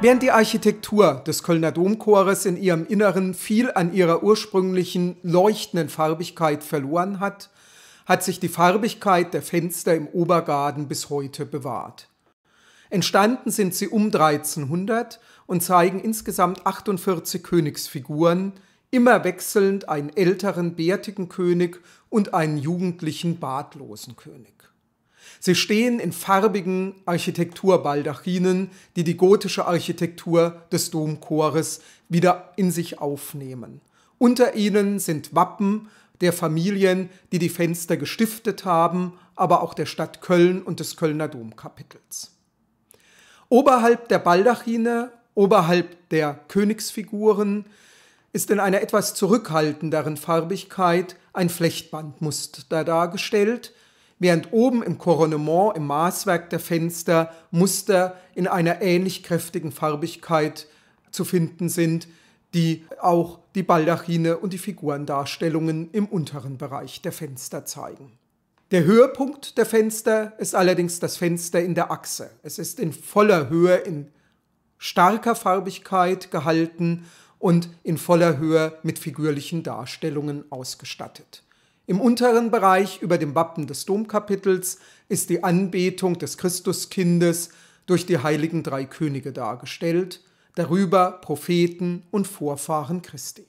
Während die Architektur des Kölner Domchores in ihrem Inneren viel an ihrer ursprünglichen leuchtenden Farbigkeit verloren hat, hat sich die Farbigkeit der Fenster im Obergarten bis heute bewahrt. Entstanden sind sie um 1300 und zeigen insgesamt 48 Königsfiguren, immer wechselnd einen älteren bärtigen König und einen jugendlichen bartlosen König. Sie stehen in farbigen Architekturbaldachinen, die die gotische Architektur des Domchores wieder in sich aufnehmen. Unter ihnen sind Wappen der Familien, die die Fenster gestiftet haben, aber auch der Stadt Köln und des Kölner Domkapitels. Oberhalb der Baldachine, oberhalb der Königsfiguren, ist in einer etwas zurückhaltenderen Farbigkeit ein Flechtbandmuster dargestellt, während oben im Koronement, im Maßwerk der Fenster, Muster in einer ähnlich kräftigen Farbigkeit zu finden sind, die auch die Baldachine und die Figurendarstellungen im unteren Bereich der Fenster zeigen. Der Höhepunkt der Fenster ist allerdings das Fenster in der Achse. Es ist in voller Höhe, in starker Farbigkeit gehalten und in voller Höhe mit figürlichen Darstellungen ausgestattet. Im unteren Bereich über dem Wappen des Domkapitels ist die Anbetung des Christuskindes durch die heiligen drei Könige dargestellt, darüber Propheten und Vorfahren Christi